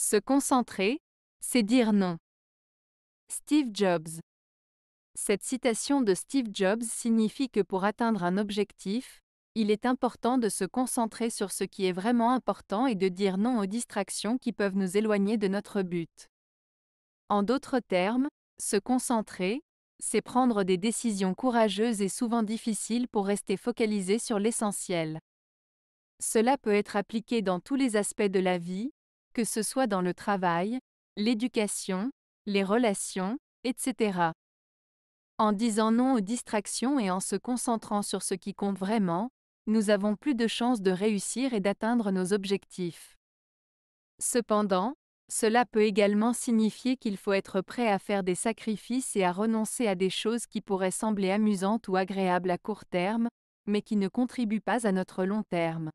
Se concentrer, c'est dire non. Steve Jobs. Cette citation de Steve Jobs signifie que pour atteindre un objectif, il est important de se concentrer sur ce qui est vraiment important et de dire non aux distractions qui peuvent nous éloigner de notre but. En d'autres termes, se concentrer, c'est prendre des décisions courageuses et souvent difficiles pour rester focalisé sur l'essentiel. Cela peut être appliqué dans tous les aspects de la vie, que ce soit dans le travail, l'éducation, les relations, etc. En disant non aux distractions et en se concentrant sur ce qui compte vraiment, nous avons plus de chances de réussir et d'atteindre nos objectifs. Cependant, cela peut également signifier qu'il faut être prêt à faire des sacrifices et à renoncer à des choses qui pourraient sembler amusantes ou agréables à court terme, mais qui ne contribuent pas à notre long terme.